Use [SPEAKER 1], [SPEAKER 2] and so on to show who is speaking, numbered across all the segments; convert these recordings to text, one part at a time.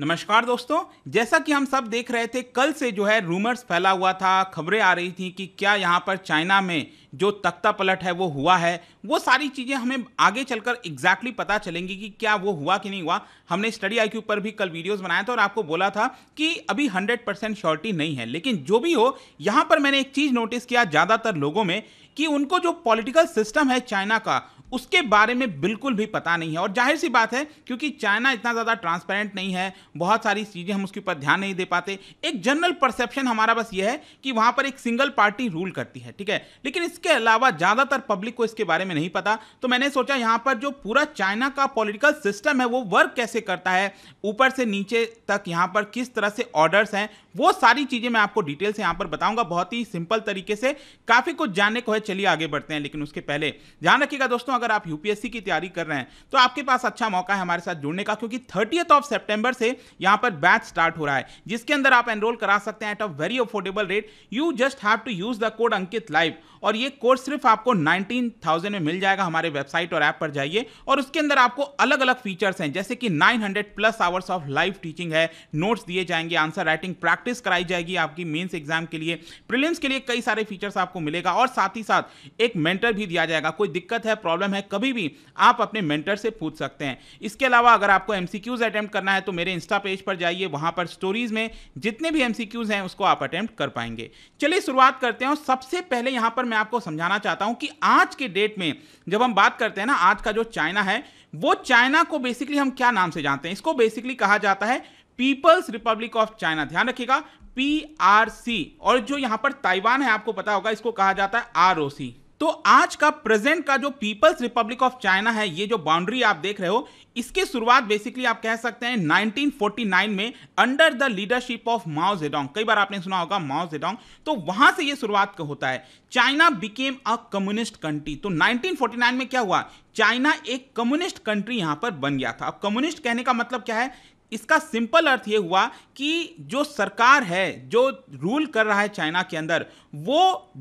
[SPEAKER 1] नमस्कार दोस्तों जैसा कि हम सब देख रहे थे कल से जो है रूमर्स फैला हुआ था खबरें आ रही थी कि क्या यहाँ पर चाइना में जो तख्ता पलट है वो हुआ है वो सारी चीज़ें हमें आगे चलकर एग्जैक्टली पता चलेंगी कि क्या वो हुआ कि नहीं हुआ हमने स्टडी आई पर भी कल वीडियोस बनाया था और आपको बोला था कि अभी 100 परसेंट श्योरिटी नहीं है लेकिन जो भी हो यहाँ पर मैंने एक चीज़ नोटिस किया ज़्यादातर लोगों में कि उनको जो पॉलिटिकल सिस्टम है चाइना का उसके बारे में बिल्कुल भी पता नहीं है और जाहिर सी बात है क्योंकि चाइना इतना ज़्यादा ट्रांसपेरेंट नहीं है बहुत सारी चीज़ें हम उसके ऊपर ध्यान नहीं दे पाते एक जनरल परसेप्शन हमारा बस ये है कि वहाँ पर एक सिंगल पार्टी रूल करती है ठीक है लेकिन इसके अलावा ज़्यादातर पब्लिक को इसके बारे में नहीं पता तो मैंने सोचा यहाँ पर जो पूरा चाइना का पॉलिटिकल सिस्टम है वो वर्क कैसे करता है ऊपर से नीचे तक यहाँ पर किस तरह से ऑर्डर्स हैं वो सारी चीज़ें मैं आपको डिटेल से यहां पर बताऊंगा बहुत ही सिंपल तरीके से काफ़ी कुछ जानने को है चलिए आगे बढ़ते हैं लेकिन उसके पहले ध्यान रखिएगा दोस्तों अगर आप यूपीएससी की तैयारी कर रहे हैं तो आपके पास अच्छा मौका है हमारे साथ जुड़ने का क्योंकि थर्टियथ ऑफ सेप्टेंबर से यहाँ पर बैच स्टार्ट हो रहा है जिसके अंदर आप एनरोल करा सकते हैं at a very affordable rate you just have to use the code Ankit live और ये कोर्स सिर्फ आपको नाइनटीन में मिल जाएगा हमारे वेबसाइट और ऐप पर जाइए और उसके अंदर आपको अलग अलग फीचर्स हैं जैसे कि 900 plus hours of live teaching है नोट्स दिए जाएंगे आंसर राइटिंग प्रैक्टिस प्रैक्टिस कराई जाएगी आपकी मेंस एग्जाम के लिए प्रिलिम्स के लिए कई सारे फीचर्स आपको मिलेगा और साथ ही साथ एक मेंटर भी दिया जाएगा कोई दिक्कत है प्रॉब्लम है कभी भी आप अपने मेंटर से पूछ सकते हैं इसके अलावा अगर आपको एमसीक्यूज अटैम्प्ट करना है तो मेरे इंस्टा पेज पर जाइए वहां पर स्टोरीज में जितने भी एमसीक्यूज हैं उसको आप अटैम्प्ट कर पाएंगे चलिए शुरुआत करते हैं और सबसे पहले यहां पर मैं आपको समझाना चाहता हूं कि आज के डेट में जब हम बात करते हैं ना आज का जो चाइना है वो चाइना को बेसिकली हम क्या नाम से जानते हैं इसको बेसिकली कहा जाता है पीपल्स रिपब्लिक ऑफ चाइना ध्यान रखिएगा पीआरसी और जो यहां पर ताइवान है आपको पता होगा इसको कहा जाता है आरओसी तो आज का प्रेजेंट का जो पीपल्स रिपब्लिक ऑफ चाइना है ये जो बाउंड्री आप देख रहे हो इसकी शुरुआत बेसिकली आप कह सकते हैं 1949 में under the leadership of Mao Zedong कई बार आपने सुना होगा माओ जेडोंग तो वहां से ये शुरुआत होता है China became a communist country तो 1949 में क्या हुआ चाइना एक कम्युनिस्ट कंट्री यहां पर बन गया था अब कम्युनिस्ट कहने का मतलब क्या है इसका सिंपल अर्थ ये हुआ कि जो सरकार है जो रूल कर रहा है चाइना के अंदर वो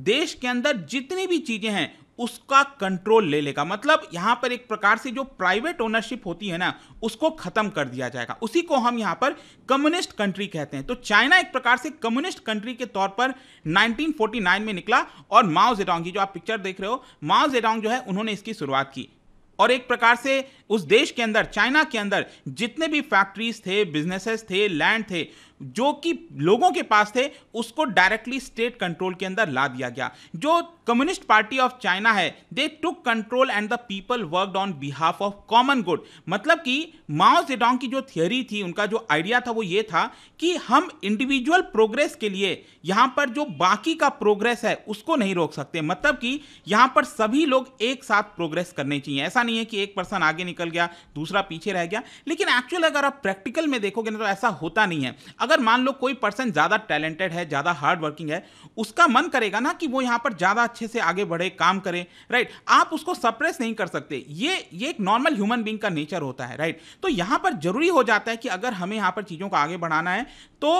[SPEAKER 1] देश के अंदर जितनी भी चीज़ें हैं उसका कंट्रोल ले लेगा मतलब यहां पर एक प्रकार से जो प्राइवेट ओनरशिप होती है ना उसको ख़त्म कर दिया जाएगा उसी को हम यहां पर कम्युनिस्ट कंट्री कहते हैं तो चाइना एक प्रकार से कम्युनिस्ट कंट्री के तौर पर 1949 में निकला और माओ जेडोंग की जो आप पिक्चर देख रहे हो माओ जेडोंग जो है उन्होंने इसकी शुरुआत की और एक प्रकार से उस देश के अंदर चाइना के अंदर जितने भी फैक्ट्रीज थे बिजनेसेस थे लैंड थे जो कि लोगों के पास थे उसको डायरेक्टली स्टेट कंट्रोल के अंदर ला दिया गया जो कम्युनिस्ट पार्टी ऑफ चाइना है they took control and the people worked on behalf of common good मतलब कि माओ जेडोंग की जो थियोरी थी उनका जो आइडिया था वो ये था कि हम इंडिविजुअल प्रोग्रेस के लिए यहाँ पर जो बाकी का प्रोग्रेस है उसको नहीं रोक सकते मतलब कि यहाँ पर सभी लोग एक साथ प्रोग्रेस करने चाहिए ऐसा नहीं है कि एक पर्सन आगे निकल गया दूसरा पीछे रह गया लेकिन एक्चुअल अगर आप प्रैक्टिकल में देखोगे ना तो ऐसा होता नहीं है अगर मान लो कोई पर्सन ज़्यादा टैलेंटेड है ज़्यादा हार्ड वर्किंग है उसका मन करेगा ना कि वो यहाँ पर ज़्यादा अच्छे से आगे बढ़े काम करे राइट आप उसको सप्रेस नहीं कर सकते ये ये एक नॉर्मल ह्यूमन बींग का नेचर होता है राइट तो यहाँ पर ज़रूरी हो जाता है कि अगर हमें यहाँ पर चीज़ों को आगे बढ़ाना है तो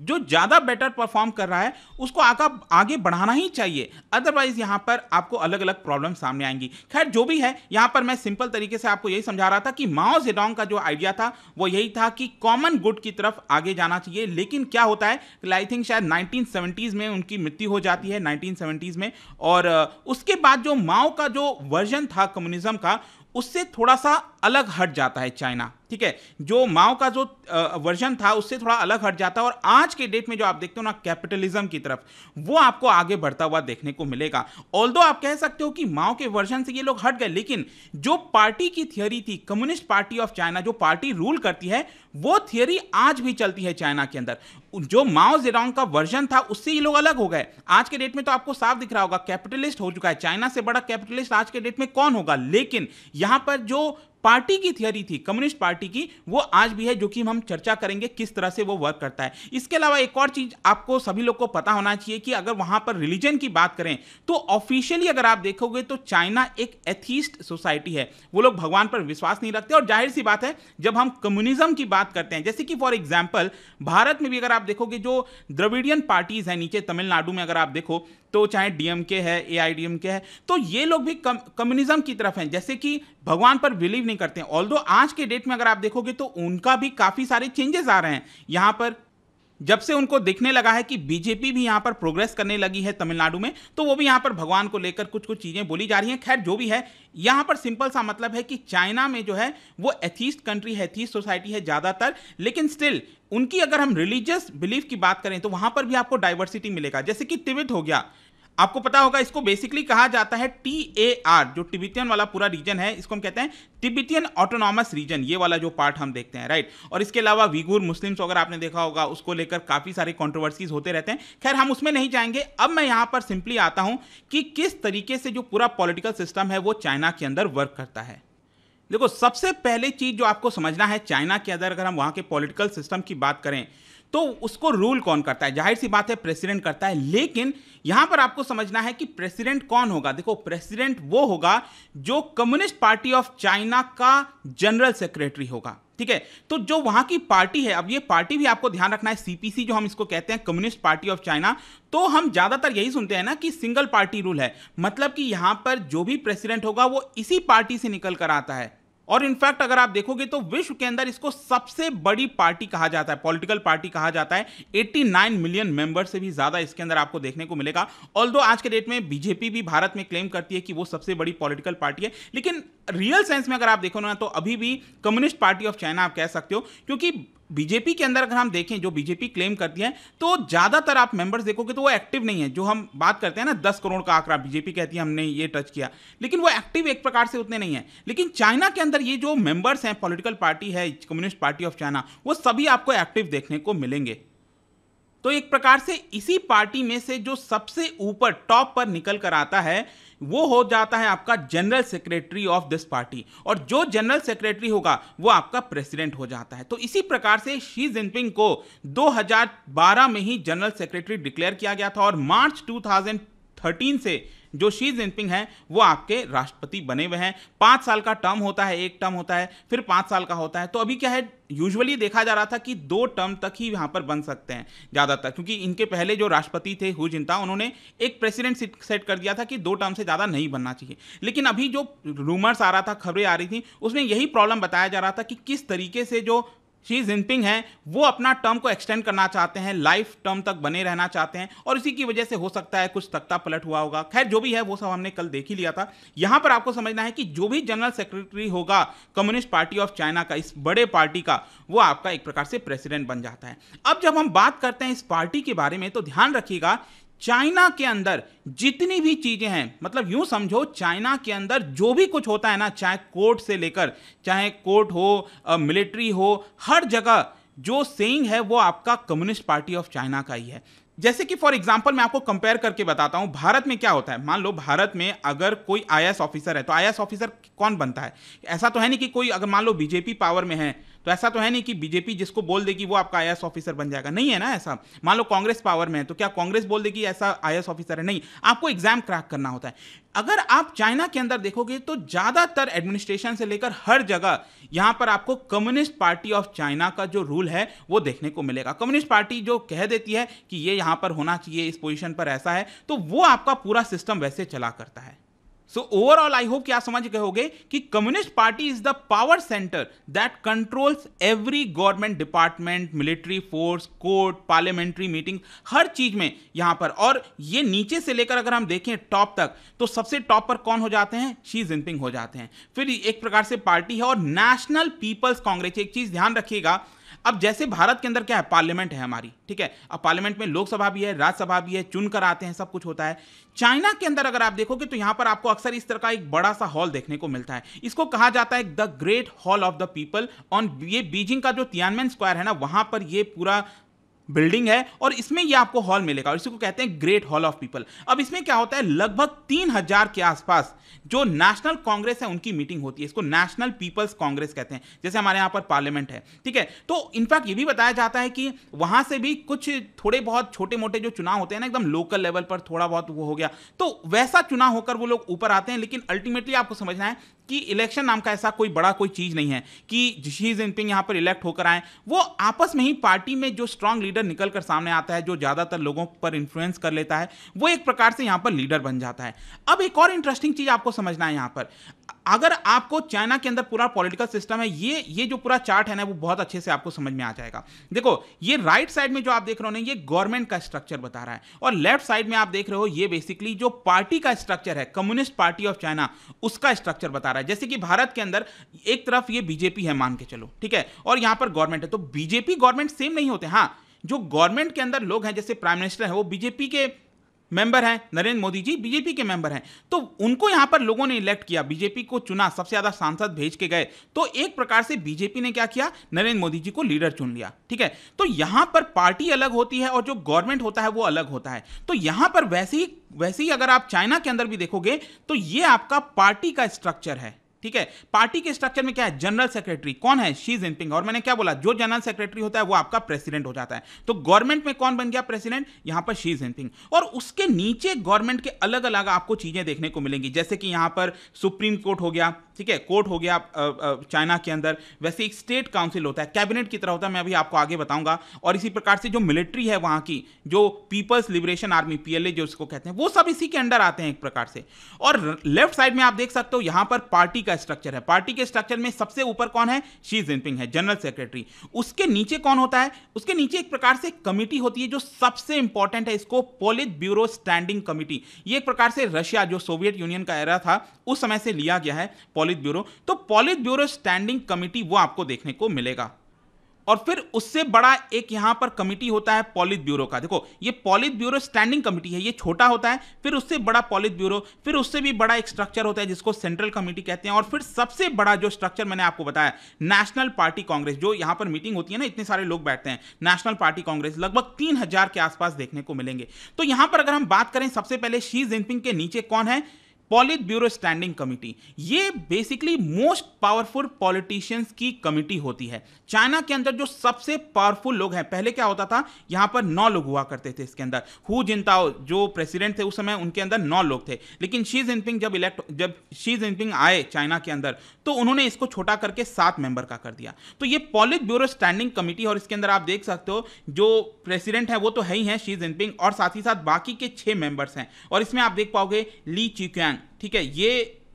[SPEAKER 1] जो ज़्यादा बेटर परफॉर्म कर रहा है उसको आका आगे बढ़ाना ही चाहिए अदरवाइज यहाँ पर आपको अलग अलग प्रॉब्लम सामने आएंगी खैर जो भी है यहाँ पर मैं सिंपल तरीके से आपको यही समझा रहा था कि माओ जेडोंग का जो आइडिया था वो यही था कि कॉमन गुड की तरफ आगे जाना चाहिए लेकिन क्या होता है आई थिंक शायद नाइनटीन में उनकी मृत्यु हो जाती है नाइनटीन में और उसके बाद जो माओ का जो वर्जन था कम्युनिज्म का उससे थोड़ा सा अलग हट जाता है चाइना ठीक है जो माओ का जो वर्जन था उससे थोड़ा अलग हट जाता है और आज के डेट में जो आप देखते हो ना कैपिटलिज्म की तरफ वो आपको आगे बढ़ता हुआ देखने को मिलेगा ऑल आप कह सकते हो कि माओ के वर्जन से ये लोग हट गए लेकिन जो पार्टी की थियोरी थी कम्युनिस्ट पार्टी ऑफ चाइना जो पार्टी रूल करती है वो थियरी आज भी चलती है चाइना के अंदर जो माओ जेडोंग का वर्जन था उससे ये लोग अलग हो गए आज के डेट में तो आपको साफ दिख रहा होगा कैपिटलिस्ट हो चुका है चाइना से बड़ा कैपिटलिस्ट आज के डेट में कौन होगा लेकिन यहां पर जो पार्टी की थियोरी थी कम्युनिस्ट पार्टी की वो आज भी है जो कि हम चर्चा करेंगे किस तरह से वो वर्क करता है इसके अलावा एक और चीज आपको सभी लोग को पता होना चाहिए कि अगर वहां पर रिलीजन की बात करें तो ऑफिशियली अगर आप देखोगे तो चाइना एक एथीस्ट सोसाइटी है वो लोग भगवान पर विश्वास नहीं रखते और जाहिर सी बात है जब हम कम्युनिज्म की बात करते हैं जैसे कि फॉर एग्जाम्पल भारत में भी अगर आप देखोगे जो द्रविडियन पार्टीज है नीचे तमिलनाडु में अगर आप देखो तो चाहे डीएमके है एआईडीएमके है तो ये लोग भी कम्युनिज्म की तरफ हैं जैसे कि भगवान पर बिलीव नहीं करते हैं ऑल आज के डेट में अगर आप देखोगे तो उनका भी काफ़ी सारे चेंजेस आ रहे हैं यहां पर जब से उनको दिखने लगा है कि बीजेपी भी यहां पर प्रोग्रेस करने लगी है तमिलनाडु में तो वो भी यहां पर भगवान को लेकर कुछ कुछ चीज़ें बोली जा रही हैं खैर जो भी है यहां पर सिंपल सा मतलब है कि चाइना में जो है वो एथीस्ट कंट्री है एथीस्ट सोसाइटी है ज़्यादातर लेकिन स्टिल उनकी अगर हम रिलीजियस बिलीफ की बात करें तो वहां पर भी आपको डाइवर्सिटी मिलेगा जैसे कि तिविट हो गया आपको पता होगा इसको बेसिकली कहा जाता है टी ए आर जो टिबितियन वाला पूरा रीजन है इसको हम कहते हैं टिबितियन ऑटोनॉमस रीजन ये वाला जो पार्ट हम देखते हैं राइट और इसके अलावा विगुर मुस्लिम्स अगर आपने देखा होगा उसको लेकर काफ़ी सारे कॉन्ट्रोवर्सीज होते रहते हैं खैर हम उसमें नहीं जाएंगे अब मैं यहां पर सिंपली आता हूं कि किस तरीके से जो पूरा पॉलिटिकल सिस्टम है वो चाइना के अंदर वर्क करता है देखो सबसे पहले चीज़ जो आपको समझना है चाइना के अंदर अगर हम वहां के पॉलिटिकल सिस्टम की बात करें तो उसको रूल कौन करता है जाहिर सी बात है प्रेसिडेंट करता है लेकिन यहां पर आपको समझना है कि प्रेसिडेंट कौन होगा देखो प्रेसिडेंट वो होगा जो कम्युनिस्ट पार्टी ऑफ चाइना का जनरल सेक्रेटरी होगा ठीक है तो जो वहां की पार्टी है अब ये पार्टी भी आपको ध्यान रखना है सीपीसी जो हम इसको कहते हैं कम्युनिस्ट पार्टी ऑफ चाइना तो हम ज्यादातर यही सुनते हैं ना कि सिंगल पार्टी रूल है मतलब कि यहां पर जो भी प्रेसिडेंट होगा वो इसी पार्टी से निकल कर आता है और इनफैक्ट अगर आप देखोगे तो विश्व के अंदर इसको सबसे बड़ी पार्टी कहा जाता है पॉलिटिकल पार्टी कहा जाता है 89 मिलियन मेंबर से भी ज्यादा इसके अंदर आपको देखने को मिलेगा ऑल आज के डेट में बीजेपी भी भारत में क्लेम करती है कि वो सबसे बड़ी पॉलिटिकल पार्टी है लेकिन रियल सेंस में अगर आप देखो ना तो अभी भी कम्युनिस्ट पार्टी ऑफ चाइना आप कह सकते हो क्योंकि बीजेपी के अंदर अगर हम देखें जो बीजेपी क्लेम करती है तो ज़्यादातर आप मेंबर्स देखोगे तो वो एक्टिव नहीं है जो हम बात करते हैं ना दस करोड़ का आंकड़ा बीजेपी कहती है हमने ये टच किया लेकिन वो एक्टिव एक प्रकार से उतने नहीं है लेकिन चाइना के अंदर ये जो मेंबर्स हैं पॉलिटिकल पार्टी है कम्युनिस्ट पार्टी ऑफ चाइना वो सभी आपको एक्टिव देखने को मिलेंगे तो एक प्रकार से इसी पार्टी में से जो सबसे ऊपर टॉप पर निकल कर आता है वो हो जाता है आपका general secretary of this party और जो जनरल सेक्रेटरी होगा वो आपका प्रेसिडेंट हो जाता है तो इसी प्रकार से शी जिनपिंग को 2012 में ही जनरल सेक्रेटरी डिक्लेयर किया गया था और मार्च 2013 से जो शी जिनपिंग हैं वो आपके राष्ट्रपति बने हुए हैं पाँच साल का टर्म होता है एक टर्म होता है फिर पाँच साल का होता है तो अभी क्या है यूजुअली देखा जा रहा था कि दो टर्म तक ही यहाँ पर बन सकते हैं ज़्यादातर क्योंकि इनके पहले जो राष्ट्रपति थे हु जिनता उन्होंने एक प्रेसिडेंट सेट कर दिया था कि दो टर्म से ज़्यादा नहीं बनना चाहिए लेकिन अभी जो रूमर्स आ रहा था खबरें आ रही थी उसमें यही प्रॉब्लम बताया जा रहा था कि किस तरीके से जो शी जिनपिंग हैं वो अपना टर्म को एक्सटेंड करना चाहते हैं लाइफ टर्म तक बने रहना चाहते हैं और इसी की वजह से हो सकता है कुछ तख्ता पलट हुआ होगा खैर जो भी है वो सब हमने कल देख ही लिया था यहां पर आपको समझना है कि जो भी जनरल सेक्रेटरी होगा कम्युनिस्ट पार्टी ऑफ चाइना का इस बड़े पार्टी का वो आपका एक प्रकार से प्रेसिडेंट बन जाता है अब जब हम बात करते हैं इस पार्टी के बारे में तो ध्यान रखिएगा चाइना के अंदर जितनी भी चीज़ें हैं मतलब यूं समझो चाइना के अंदर जो भी कुछ होता है ना चाहे कोर्ट से लेकर चाहे कोर्ट हो मिलिट्री हो हर जगह जो सेइंग है वो आपका कम्युनिस्ट पार्टी ऑफ चाइना का ही है जैसे कि फॉर एग्जाम्पल मैं आपको कंपेयर करके बताता हूँ भारत में क्या होता है मान लो भारत में अगर कोई आई ऑफिसर है तो आई ऑफिसर कौन बनता है ऐसा तो है नहीं कि कोई अगर मान लो बीजेपी पावर में है तो ऐसा तो है नहीं कि बीजेपी जिसको बोल देगी वो आपका आई ऑफिसर बन जाएगा नहीं है ना ऐसा मान लो कांग्रेस पावर में है तो क्या कांग्रेस बोल देगी ऐसा आई ऑफिसर है नहीं आपको एग्जाम क्रैक करना होता है अगर आप चाइना के अंदर देखोगे तो ज़्यादातर एडमिनिस्ट्रेशन से लेकर हर जगह यहां पर आपको कम्युनिस्ट पार्टी ऑफ चाइना का जो रूल है वो देखने को मिलेगा कम्युनिस्ट पार्टी जो कह देती है कि ये यहां पर होना चाहिए इस पोजीशन पर ऐसा है तो वो आपका पूरा सिस्टम वैसे चला करता है सो ओवरऑल आई होप क्या समझ गए होगे कि communist party is the power centre that controls every government department military force court parliamentary meeting हर चीज में यहां पर और ये नीचे से लेकर अगर हम देखें टॉप तक तो सबसे टॉप पर कौन हो जाते हैं शी जिनपिंग हो जाते हैं फिर एक प्रकार से पार्टी है और नेशनल पीपल्स कांग्रेस एक चीज ध्यान रखिएगा अब जैसे भारत के अंदर क्या है पार्लियामेंट है हमारी ठीक है अब पार्लियामेंट में लोकसभा भी है राज्यसभा भी है चुनकर आते हैं सब कुछ होता है चाइना के अंदर अगर आप देखोगे तो यहां पर आपको अक्सर इस तरह का एक बड़ा सा हॉल देखने को मिलता है इसको कहा जाता है the great hall of the people on ये बीजिंग का जो तियानमेन स्क्वायर है ना वहां पर यह पूरा बिल्डिंग है और इसमें ये आपको हॉल मिलेगा और इसी को कहते हैं ग्रेट हॉल ऑफ पीपल अब इसमें क्या होता है लगभग तीन हजार के आसपास जो नेशनल कांग्रेस है उनकी मीटिंग होती है इसको नेशनल पीपल्स कांग्रेस कहते हैं जैसे हमारे यहाँ पर पार्लियामेंट है ठीक है तो इनफैक्ट ये भी बताया जाता है कि वहां से भी कुछ थोड़े बहुत छोटे मोटे जो चुनाव होते हैं ना एकदम लोकल लेवल पर थोड़ा बहुत वो हो गया तो वैसा चुनाव होकर वो लोग ऊपर आते हैं लेकिन अल्टीमेटली आपको समझना है कि इलेक्शन नाम का ऐसा कोई बड़ा कोई चीज़ नहीं है कि शी जिनपिंग यहाँ पर इलेक्ट होकर आए वो आपस में ही पार्टी में जो स्ट्रांग लीडर निकल कर सामने आता है जो ज़्यादातर लोगों पर इन्फ्लुएंस कर लेता है वो एक प्रकार से यहाँ पर लीडर बन जाता है अब एक और इंटरेस्टिंग चीज़ आपको समझना है यहाँ पर अगर आपको चाइना के अंदर पूरा पॉलिटिकल सिस्टम है ये ये जो पूरा चार्ट है ना वो बहुत अच्छे से आपको समझ में आ जाएगा देखो ये राइट साइड में जो आप देख रहे हो ना ये गवर्नमेंट का स्ट्रक्चर बता रहा है और लेफ्ट साइड में आप देख रहे हो ये बेसिकली जो पार्टी का स्ट्रक्चर है कम्युनिस्ट पार्टी ऑफ चाइना उसका स्ट्रक्चर बता रहा है जैसे कि भारत के अंदर एक तरफ ये बीजेपी है मान के चलो ठीक है और यहां पर गवर्नमेंट है तो बीजेपी गवर्नमेंट सेम नहीं होते हाँ जो गवर्नमेंट के अंदर लोग हैं जैसे प्राइम मिनिस्टर है वो बीजेपी के मेंबर हैं नरेंद्र मोदी जी बीजेपी के मेंबर हैं तो उनको यहां पर लोगों ने इलेक्ट किया बीजेपी को चुना सबसे ज़्यादा सांसद भेज के गए तो एक प्रकार से बीजेपी ने क्या किया नरेंद्र मोदी जी को लीडर चुन लिया ठीक है तो यहां पर पार्टी अलग होती है और जो गवर्नमेंट होता है वो अलग होता है तो यहां पर वैसे ही वैसे ही अगर आप चाइना के अंदर भी देखोगे तो ये आपका पार्टी का स्ट्रक्चर है ठीक है पार्टी के स्ट्रक्चर में क्या है जनरल सेक्रेटरी कौन है शी जिनपिंग और मैंने क्या बोला जो जनरल सेक्रेटरी होता है वो आपका प्रेसिडेंट हो जाता है तो गवर्नमेंट में कौन बन गया प्रेसिडेंट यहां पर शी जिनपिंग और उसके नीचे गवर्नमेंट के अलग अलग आपको चीजें देखने को मिलेंगी जैसे कि यहां पर सुप्रीम कोर्ट हो गया ठीक है कोर्ट हो गया चाइना के अंदर वैसे एक स्टेट काउंसिल होता है कैबिनेट की तरह होता है मैं अभी आपको आगे बताऊंगा और इसी प्रकार से जो मिलिट्री है वहां की जो पीपल्स लिबरेशन आर्मी पीएलए जो उसको कहते हैं वो सब इसी के अंदर आते हैं एक प्रकार से और लेफ्ट साइड में आप देख सकते हो यहां पर पार्टी का स्ट्रक्चर है पार्टी के स्ट्रक्चर में सबसे ऊपर कौन है शी जिनपिंग है जनरल सेक्रेटरी उसके नीचे कौन होता है उसके नीचे एक प्रकार से कमेटी होती है जो सबसे इंपॉर्टेंट है इसको पोलित ब्यूरो स्टैंडिंग कमेटी ये एक प्रकार से रशिया जो सोवियत यूनियन का एरा था उस समय से लिया गया है पोलित ब्यूरो तो पोलित ब्यूरो स्टैंडिंग कमेटी वो आपको देखने को मिलेगा और फिर उससे बड़ा एक यहां पर कमिटी होता है पॉलित ब्यूरो का देखो ये पॉलित ब्यूरो स्टैंडिंग कमिटी है ये छोटा होता है फिर उससे बड़ा पॉलित ब्यूरो फिर उससे भी बड़ा एक स्ट्रक्चर होता है जिसको सेंट्रल कमिटी कहते हैं और फिर सबसे बड़ा जो स्ट्रक्चर मैंने आपको बताया नेशनल पार्टी कांग्रेस जो यहां पर मीटिंग होती है ना इतने सारे लोग बैठते हैं नेशनल पार्टी कांग्रेस लगभग तीन के आसपास देखने को मिलेंगे तो यहां पर अगर हम बात करें सबसे पहले शी जिनपिंग के नीचे कौन है पॉलिट ब्यूरो स्टैंडिंग कमिटी ये बेसिकली मोस्ट पावरफुल पॉलिटिशियंस की कमिटी होती है चाइना के अंदर जो सबसे पावरफुल लोग हैं पहले क्या होता था यहाँ पर नौ लोग हुआ करते थे इसके अंदर हु जिनताओ जो प्रेसिडेंट थे उस समय उनके अंदर नौ लोग थे लेकिन शी जिनपिंग जब इलेक्ट जब शी जिनपिंग आए चाइना के अंदर तो उन्होंने इसको छोटा करके सात मेंबर का कर दिया तो ये पॉलिट ब्यूरो स्टैंडिंग कमिटी और इसके अंदर आप देख सकते हो जो प्रेसिडेंट है वो तो है ही है शी जिनपिंग और साथ ही साथ बाकी के छह मेंबर्स हैं और इसमें आप देख पाओगे ली चिक्यांग ठीक है ये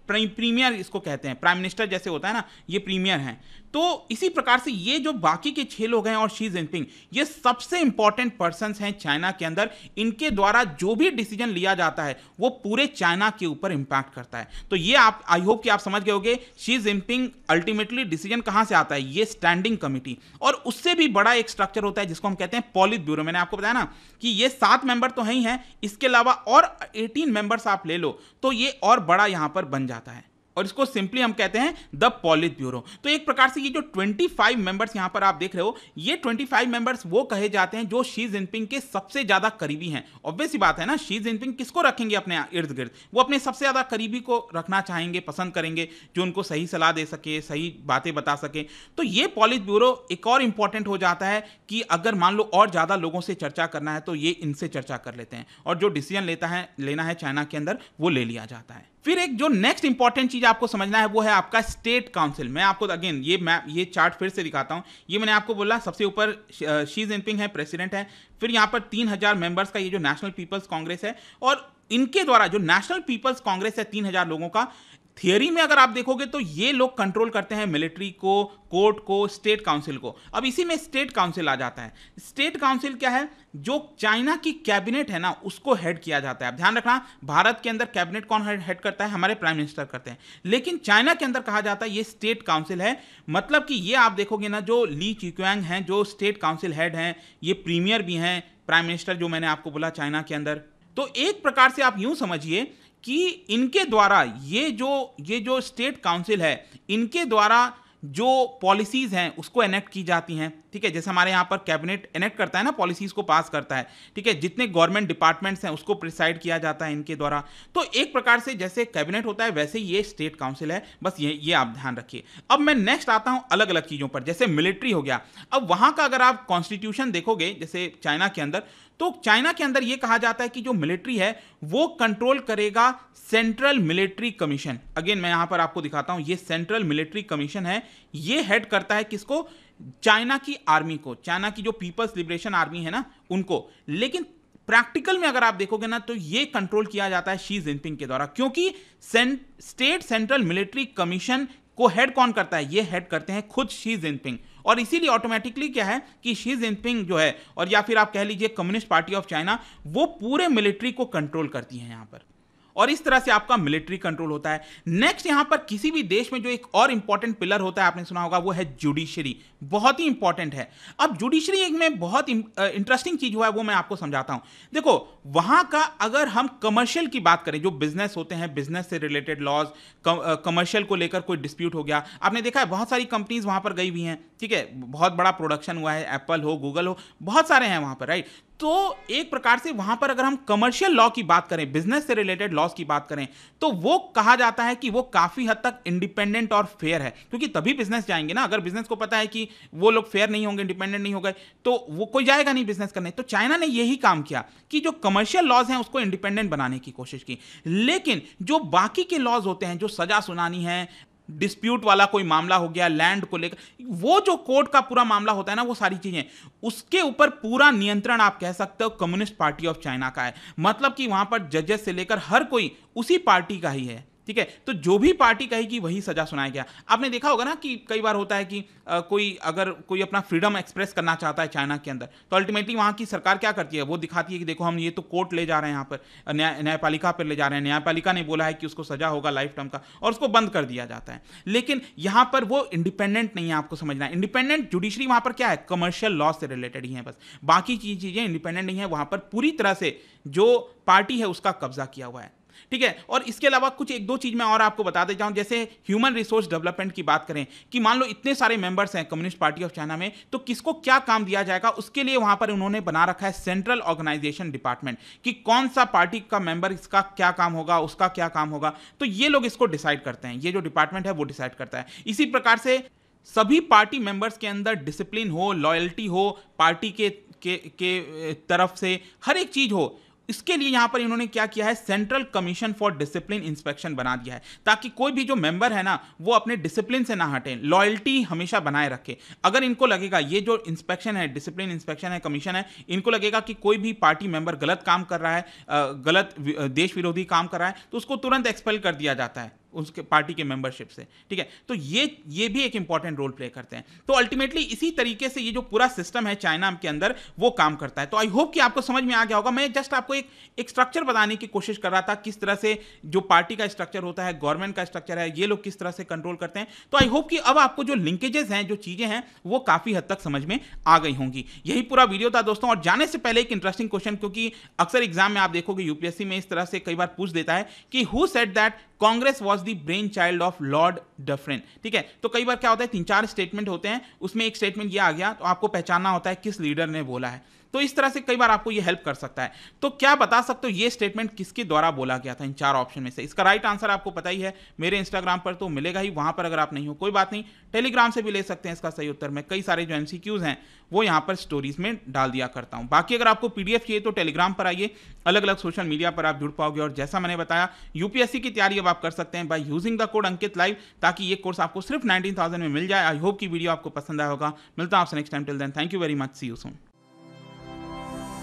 [SPEAKER 1] प्रीमियर इसको कहते हैं प्राइम मिनिस्टर जैसे होता है ना ये प्रीमियर हैं तो इसी प्रकार से ये जो बाकी के छह लोग हैं और शी जिनपिंग ये सबसे इंपॉर्टेंट पर्सन हैं चाइना के अंदर इनके द्वारा जो भी डिसीजन लिया जाता है वो पूरे चाइना के ऊपर इम्पैक्ट करता है तो ये आप आई होप कि आप समझ गए होगे शी जिनपिंग अल्टीमेटली डिसीजन कहाँ से आता है ये स्टैंडिंग कमिटी और उससे भी बड़ा एक स्ट्रक्चर होता है जिसको हम कहते हैं पॉलिट ब्यूरो मैंने आपको बताया ना कि ये सात मेंबर तो है ही हैं इसके अलावा और एटीन मेंबर्स आप ले लो तो ये और बड़ा यहाँ पर बन जाता है और इसको सिंपली हम कहते हैं द पॉलिट ब्यूरो तो एक प्रकार से ये जो 25 मेंबर्स यहां पर आप देख रहे हो ये 25 मेंबर्स वो कहे जाते हैं जो शी जिनपिंग के सबसे ज़्यादा करीबी हैं ऑब्वियस बात है ना शी जिनपिंग किसको रखेंगे अपने इर्द गिर्द वो अपने सबसे ज़्यादा करीबी को रखना चाहेंगे पसंद करेंगे जो उनको सही सलाह दे सके सही बातें बता सके तो ये पॉलिट ब्यूरो एक और इंपॉर्टेंट हो जाता है कि अगर मान लो और ज़्यादा लोगों से चर्चा करना है तो ये इनसे चर्चा कर लेते हैं और जो डिसीजन लेता है लेना है चाइना के अंदर वो ले लिया जाता है फिर एक जो नेक्स्ट इंपॉर्टेंट चीज़ चीज आपको समझना है वो है आपका स्टेट काउंसिल मैं आपको अगेन ये मैं ये चार्ट फिर से दिखाता हूँ ये मैंने आपको बोला सबसे ऊपर शी uh, जिनपिंग है प्रेसिडेंट है फिर यहाँ पर तीन हजार मेंबर्स का ये जो नेशनल पीपल्स कांग्रेस है और इनके द्वारा जो नेशनल पीपल्स कांग्रेस है तीन हजार लोगों का थियरी में अगर आप देखोगे तो ये लोग कंट्रोल करते हैं मिलिट्री को कोर्ट को स्टेट काउंसिल को अब इसी में स्टेट काउंसिल आ जाता है स्टेट काउंसिल क्या है जो चाइना की कैबिनेट है ना उसको हेड किया जाता है अब ध्यान रखना भारत के अंदर कैबिनेट कौन हेड करता है हमारे प्राइम मिनिस्टर करते हैं लेकिन चाइना के अंदर कहा जाता है ये स्टेट काउंसिल है मतलब कि ये आप देखोगे ना जो ली चिक्वैंग हैं जो स्टेट काउंसिल हेड हैं ये प्रीमियर भी हैं प्राइम मिनिस्टर जो मैंने आपको बोला चाइना के अंदर तो एक प्रकार से आप यूं समझिए कि इनके द्वारा ये जो ये जो स्टेट काउंसिल है इनके द्वारा जो पॉलिसीज़ हैं उसको एनेक्ट की जाती हैं ठीक है जैसे हमारे यहाँ पर कैबिनेट एनेक्ट करता है ना पॉलिसीज़ को पास करता है ठीक है जितने गवर्नमेंट डिपार्टमेंट्स हैं उसको प्रिसाइड किया जाता है इनके द्वारा तो एक प्रकार से जैसे कैबिनेट होता है वैसे ये स्टेट काउंसिल है बस ये ये आप ध्यान रखिए अब मैं नेक्स्ट आता हूँ अलग अलग चीज़ों पर जैसे मिलिट्री हो गया अब वहाँ का अगर आप कॉन्स्टिट्यूशन देखोगे जैसे चाइना के अंदर तो चाइना के अंदर यह कहा जाता है कि जो मिलिट्री है वो कंट्रोल करेगा सेंट्रल मिलिट्री कमीशन अगेन मैं यहां पर आपको दिखाता हूं ये सेंट्रल मिलिट्री कमीशन है ये हेड करता है किसको चाइना की आर्मी को चाइना की जो पीपल्स लिबरेशन आर्मी है ना उनको लेकिन प्रैक्टिकल में अगर आप देखोगे ना तो ये कंट्रोल किया जाता है शी जिनपिंग के द्वारा क्योंकि स्टेट सेंट्रल मिलिट्री कमीशन को हेड कौन करता है ये हेड करते हैं खुद शी जिनपिंग और इसीलिए ऑटोमेटिकली क्या है कि शी जिनपिंग जो है और या फिर आप कह लीजिए कम्युनिस्ट पार्टी ऑफ चाइना वो पूरे मिलिट्री को कंट्रोल करती है यहाँ पर और इस तरह से आपका मिलिट्री कंट्रोल होता है नेक्स्ट यहां पर किसी भी देश में जो एक और इंपॉर्टेंट पिलर होता है आपने सुना होगा वो है जुडिशरी बहुत ही इंपॉर्टेंट है अब जुडिशरी एक में बहुत इंटरेस्टिंग चीज हुआ है वो मैं आपको समझाता हूं देखो वहां का अगर हम कमर्शियल की बात करें जो बिजनेस होते हैं बिजनेस से रिलेटेड लॉज कमर्शियल को लेकर कोई डिस्प्यूट हो गया आपने देखा है बहुत सारी कंपनीज वहां पर गई हुई हैं ठीक है बहुत बड़ा प्रोडक्शन हुआ है एप्पल हो गूगल हो बहुत सारे हैं वहां पर राइट तो एक प्रकार से वहां पर अगर हम कमर्शियल लॉ की बात करें बिजनेस से रिलेटेड लॉस की बात करें तो वो कहा जाता है कि वो काफ़ी हद तक इंडिपेंडेंट और फेयर है क्योंकि तभी बिजनेस जाएंगे ना अगर बिजनेस को पता है कि वो लोग फेयर नहीं होंगे इंडिपेंडेंट नहीं हो गए तो वो कोई जाएगा नहीं बिजनेस करने तो चाइना ने यही काम किया कि जो कमर्शियल लॉज हैं उसको इंडिपेंडेंट बनाने की कोशिश की लेकिन जो बाकी के लॉज होते हैं जो सजा सुनानी है डिस्प्यूट वाला कोई मामला हो गया लैंड को लेकर वो जो कोर्ट का पूरा मामला होता है ना वो सारी चीजें उसके ऊपर पूरा नियंत्रण आप कह सकते हो कम्युनिस्ट पार्टी ऑफ चाइना का है मतलब कि वहां पर जजेस से लेकर हर कोई उसी पार्टी का ही है ठीक है तो जो भी पार्टी कहेगी वही सजा सुनाया गया आपने देखा होगा ना कि कई बार होता है कि आ, कोई अगर कोई अपना फ्रीडम एक्सप्रेस करना चाहता है चाइना के अंदर तो अल्टीमेटली वहां की सरकार क्या करती है वो दिखाती है कि देखो हम ये तो कोर्ट ले जा रहे हैं यहाँ पर न्याय न्यायपालिका पर ले जा रहे हैं न्यायपालिका ने बोला है कि उसको सजा होगा लाइफ टर्म का और उसको बंद कर दिया जाता है लेकिन यहाँ पर वो इंडिपेंडेंट नहीं है आपको समझना है इंडिपेंडेंट जुडिशरी वहाँ पर क्या है कमर्शियल लॉ से रिलेटेड ही है बस बाकी चीज़ें इंडिपेंडेंट नहीं है वहाँ पर पूरी तरह से जो पार्टी है उसका कब्जा किया हुआ है ठीक है और इसके अलावा कुछ एक दो चीज़ मैं और आपको बता देता हूं जैसे ह्यूमन रिसोर्स डेवलपमेंट की बात करें कि मान लो इतने सारे मेंबर्स हैं कम्युनिस्ट पार्टी ऑफ चाइना में तो किसको क्या काम दिया जाएगा उसके लिए वहां पर उन्होंने बना रखा है सेंट्रल ऑर्गेनाइजेशन डिपार्टमेंट कि कौन सा पार्टी का मेंबर इसका क्या काम होगा उसका क्या काम होगा तो ये लोग इसको डिसाइड करते हैं ये जो डिपार्टमेंट है वो डिसाइड करता है इसी प्रकार से सभी पार्टी मेंबर्स के अंदर डिसिप्लिन हो लॉयल्टी हो पार्टी के के के तरफ से हर एक चीज़ हो इसके लिए यहां पर इन्होंने क्या किया है central commission for discipline inspection बना दिया है ताकि कोई भी जो मेंबर है ना वो अपने डिसिप्लिन से ना हटें लॉयल्टी हमेशा बनाए रखें अगर इनको लगेगा ये जो इंस्पेक्शन है डिसिप्लिन इंस्पेक्शन है कमीशन है इनको लगेगा कि कोई भी पार्टी मेंबर गलत काम कर रहा है गलत देश विरोधी काम कर रहा है तो उसको तुरंत एक्सपेल कर दिया जाता है उसके पार्टी के मेंबरशिप से ठीक है तो ये ये भी एक इंपॉर्टेंट रोल प्ले करते हैं तो अल्टीमेटली इसी तरीके से ये जो पूरा सिस्टम है चाइना के अंदर वो काम करता है तो आई होप कि आपको समझ में आ गया होगा मैं जस्ट आपको एक एक स्ट्रक्चर बताने की कोशिश कर रहा था किस तरह से जो पार्टी का स्ट्रक्चर होता है गवर्नमेंट का स्ट्रक्चर है ये लोग किस तरह से कंट्रोल करते हैं तो आई होप कि अब आपको जो लिंकेजेस हैं जो चीज़ें हैं वो काफ़ी हद तक समझ में आ गई होंगी यही पूरा वीडियो था दोस्तों और जाने से पहले एक इंटरेस्टिंग क्वेश्चन क्योंकि अक्सर एग्जाम में आप देखोगे यूपीएससी में इस तरह से कई बार पूछ देता है कि who set that Congress was the brainchild of lord Dufferin ठीक है तो कई बार क्या होता है तीन चार स्टेटमेंट होते हैं उसमें एक स्टेटमेंट ये आ गया तो आपको पहचानना होता है किस लीडर ने बोला है तो इस तरह से कई बार आपको ये हेल्प कर सकता है तो क्या बता सकते हो ये स्टेटमेंट किसके द्वारा बोला गया था इन चार ऑप्शन में से इसका राइट आंसर आपको पता ही है मेरे इंस्टाग्राम पर तो मिलेगा ही वहां पर अगर आप नहीं हो कोई बात नहीं टेलीग्राम से भी ले सकते हैं इसका सही उत्तर मैं कई सारे जो एमसीक्यूज हैं वो यहां पर स्टोरीज में डाल दिया करता हूं बाकी अगर आपको पीडीएफ चाहिए तो टेलीग्राम पर आइए अलग अलग सोशल मीडिया पर आप जुड़ पाओगे और जैसा मैंने बताया यूपीएससी की तैयारी अब आप कर सकते हैं by using the code Ankit live ताकि ये कोर्स आपको सिर्फ नाइनटीन में मिल जाए आई होप की वीडियो आपको पसंद आया होगा मिलता हूं आपसे next time till then thank you very much see you soon